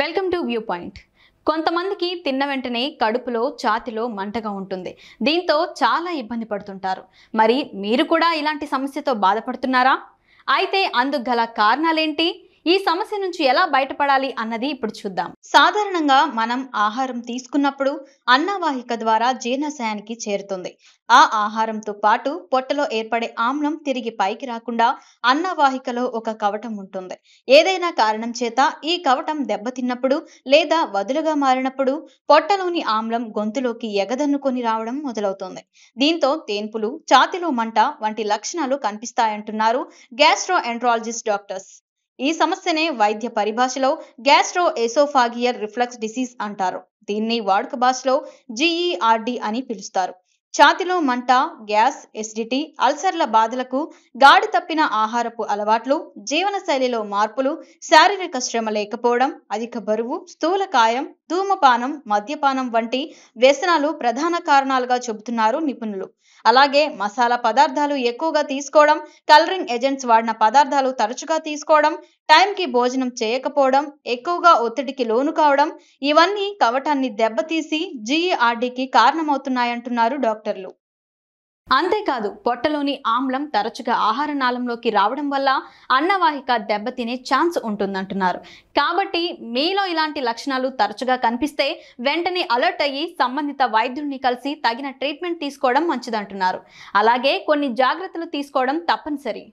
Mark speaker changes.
Speaker 1: welcome to view point కొంతమందికి తిన్న వెంటనే కడుపులో ఛాతిలో మంటగా ఉంటుంది దీంతో చాలా ఇబ్బంది పడుతుంటారు మరి మీరు కూడా ఇలాంటి సమస్యతో బాధపడుతున్నారా అయితే అందుకు గల కారణాలేంటి ఈ సమస్య నుంచి ఎలా బయటపడాలి అన్నది ఇప్పుడు చూద్దాం సాధారణంగా మనం ఆహారం తీసుకున్నప్పుడు అన్నవాహిక ద్వారా జీర్ణశయానికి చేరుతుంది ఆ ఆహారంతో పాటు పొట్టలో ఏర్పడే ఆమ్లం తిరిగి పైకి రాకుండా అన్నవాహికలో ఒక కవటం ఉంటుంది ఏదైనా కారణం చేత ఈ కవటం దెబ్బతిన్నప్పుడు లేదా వదులుగా మారినప్పుడు పొట్టలోని ఆమ్లం గొంతులోకి ఎగదన్నుకొని రావడం మొదలవుతుంది దీంతో తేన్పులు చాతిలో మంట వంటి లక్షణాలు కనిపిస్తాయంటున్నారు గ్యాస్ట్రో ఎండ్రాలజిస్ట్ డాక్టర్స్ ఈ సమస్యనే వైద్య పరిభాషలో గ్యాస్ట్రో ఎసోఫాగియర్ రిఫ్లక్స్ డిసీజ్ అంటారు దీన్ని వాడుక భాషలో జీఈఆర్డి అని పిలుస్తారు ఛాతిలో మంట గ్యాస్ ఎసిడిటీ అల్సర్ల బాధలకు గాడి తప్పిన ఆహారపు అలవాట్లు జీవన శైలిలో మార్పులు శారీరక శ్రమ లేకపోవడం అధిక బరువు స్థూలకాయం ధూమపానం మద్యపానం వంటి వ్యసనాలు ప్రధాన కారణాలుగా చెబుతున్నారు నిపుణులు అలాగే మసాలా పదార్థాలు ఎక్కువగా తీసుకోవడం కలరింగ్ ఏజెంట్స్ వాడిన పదార్థాలు తరచుగా తీసుకోవడం టైంకి భోజనం చేయకపోవడం ఎక్కువగా ఒత్తిడికి లోను కావడం ఇవన్నీ కవటాన్ని దెబ్బతీసి జీఈఆర్డీకి కారణమవుతున్నాయంటున్నారు డాక్టర్లు అంతేకాదు పొట్టలోని ఆమ్లం తరచుగా ఆహార నాళంలోకి రావడం వల్ల అన్నవాహిక దెబ్బతినే ఛాన్స్ ఉంటుందంటున్నారు కాబట్టి మీలో ఇలాంటి లక్షణాలు తరచుగా కనిపిస్తే వెంటనే అలర్ట్ అయ్యి సంబంధిత వైద్యుడిని కలిసి తగిన ట్రీట్మెంట్ తీసుకోవడం మంచిదంటున్నారు అలాగే కొన్ని జాగ్రత్తలు తీసుకోవడం తప్పనిసరి